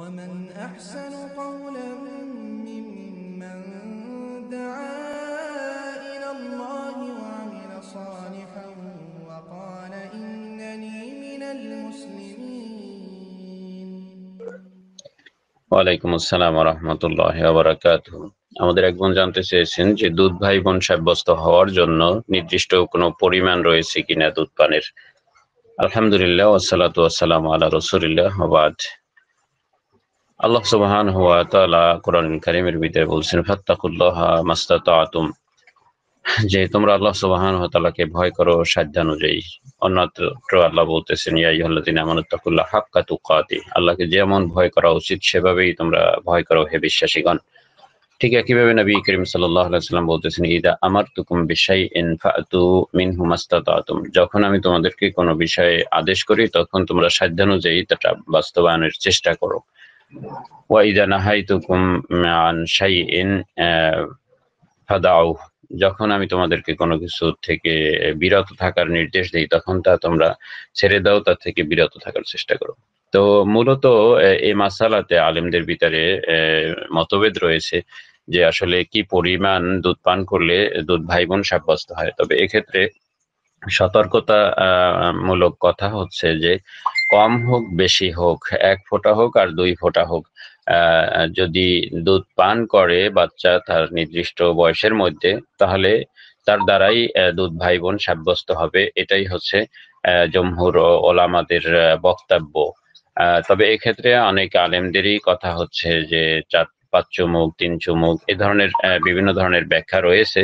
ومن أحسن قولا ممن دعا إلى الله وعمل صالحا وقال إنني من المسلمين ওয়ালাইকুম আসসালাম রহমতুল্লাহ বারাকাত আমাদের একজন জানতে চেয়েছেন যে দুধ ভাই বোন সাব্যস্ত হওয়ার জন্য নির্দিষ্ট কোনো পরিমাণ রয়েছে কিনা দুধ পানের আলহামদুলিল্লাহ ওসালাত ওয়াসালাম আল্লাহ রসুলিল্লাহ আল্লাহ সুবহান হুয়া তাআলা কোরআন কারীমের ভিতরে বলছেন ফাত্তাকুল্লাহ মাস্তাতাতুম যে তোমরা আল্লাহ সুবহান হুয়া তাআলাকে ভয় করো সাধ্যানুযায়ী অন্যত্র আল্লাহ বলতেছেন ইয়া আইয়ুহাল্লাযিনা আমানুত্তাকুল্লাহ হাক্কা তুকাতি আল্লাহকে যেমন ভয় করা উচিত সেভাবেই তোমরা ভয় করো হে বিশ্বাসীগণ ঠিক একইভাবে নবী করিম সাল্লাল্লাহু আলাইহি সাল্লাম বলতেছেন ইদা আমারতুকুম বিশাইইন ফাতু মিনহু মাস্তাতাতুম যখন আমি তোমাদেরকে কোনো বিষয়ে আদেশ করি তখন তোমরা সাধ্যানুযায়ী তা বাস্তবায়নের চেষ্টা করো ওয়াইদা নাহাইতুকুম আন শাইইন ফাদাউ যখন আমি তোমাদেরকে কোনো কিছু থেকে বিরত থাকার নির্দেশ দিই তখন তা তোমরা ছেড়ে দাও তার থেকে বিরত থাকার চেষ্টা করো তো মূলত এই মাসালাতে আলেমদের ভিতরে মতভেদ রয়েছে যে আসলে কি পরিমাণ দুধ পান করলে দুধ ভাই বোন সাব্যস্ত হয় তবে এক্ষেত্রে সতর্কতা মূলক কথা হচ্ছে যে কম হোক বেশি হোক এক ফোঁটা হোক আর দুই ফোঁটা হোক যদি দুধ পান করে বাচ্চা তার নির্দিষ্ট বয়সের মধ্যে তাহলে তার দ্বারাই দুধ ভাই বোন সাব্যস্ত হবে এটাই হচ্ছে জমহুর ওলামাদের বক্তব্য তবে এক্ষেত্রে অনেক আলেমদেরই কথা হচ্ছে যে চার পাঁচ চুমুক তিন চুমুক এ ধরনের বিভিন্ন ধরনের ব্যাখ্যা রয়েছে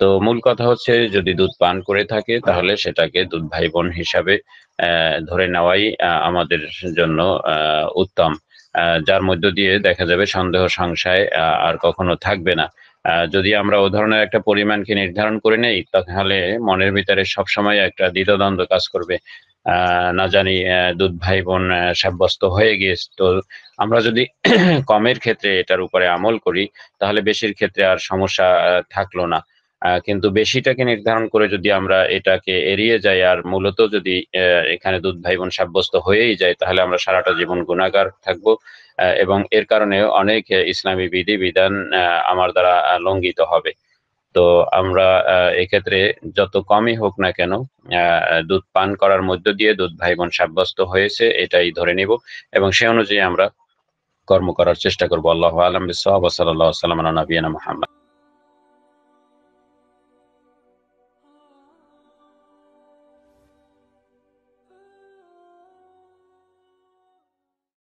তো মূল কথা হচ্ছে যদি দুধ পান করে থাকে তাহলে সেটাকে দুধ ভাই বোন হিসাবে ধরে নেওয়াই আমাদের জন্য উত্তম যার মধ্য দিয়ে দেখা যাবে সন্দেহ সংশয় আর কখনো থাকবে না যদি আমরা ও ধরনের একটা পরিমাণকে নির্ধারণ করে নেই তাহলে মনের ভিতরে সবসময় একটা দ্বিতদ্বন্দ্ব কাজ করবে না জানি দুধ ভাই বোন সাব্যস্ত হয়ে গিয়েছে তো আমরা যদি কমের ক্ষেত্রে এটার উপরে আমল করি তাহলে বেশির ক্ষেত্রে আর সমস্যা থাকলো না কিন্তু বেশিটাকে নির্ধারণ করে যদি আমরা এটাকে এড়িয়ে যাই আর মূলত যদি এখানে দুধ ভাই বোন সাব্যস্ত হয়েই যায় তাহলে আমরা সারাটা জীবন গুণাগার থাকব এবং এর কারণে অনেক ইসলামী বিধি বিধান আমার দ্বারা লঙ্ঘিত হবে তো আমরা এক্ষেত্রে যত কমই হোক না কেন দুধ পান করার মধ্য দিয়ে দুধ ভাই বোন সাব্যস্ত হয়েছে এটাই ধরে নিব এবং সে অনুযায়ী আমরা কর্ম করার চেষ্টা করবো আল্লাহ আলম বিসাল্লাহ সাল্লাম নবীনা মোহাম্মদ